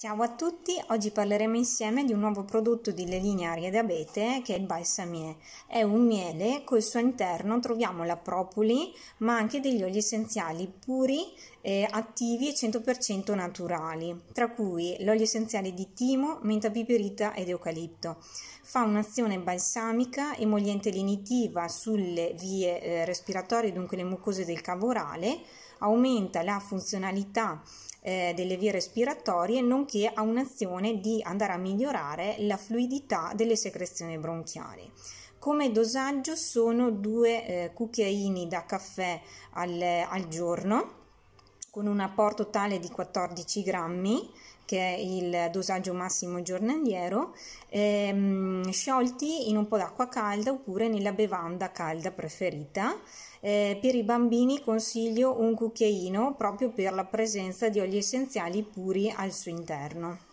Ciao a tutti, oggi parleremo insieme di un nuovo prodotto di Le Linearie d'Abete che è il Balsamier. È un miele, col suo interno troviamo la propoli ma anche degli oli essenziali puri, eh, attivi e 100% naturali, tra cui l'olio essenziale di timo, menta piperita ed eucalipto. Fa un'azione balsamica, emoliente lenitiva sulle vie eh, respiratorie, dunque le mucose del cavo orale, aumenta la funzionalità eh, delle vie respiratorie, nonché ha un'azione di andare a migliorare la fluidità delle secrezioni bronchiali. Come dosaggio sono due eh, cucchiaini da caffè al, al giorno, con un apporto totale di 14 grammi che è il dosaggio massimo giornaliero, ehm, sciolti in un po' d'acqua calda oppure nella bevanda calda preferita. Eh, per i bambini consiglio un cucchiaino proprio per la presenza di oli essenziali puri al suo interno.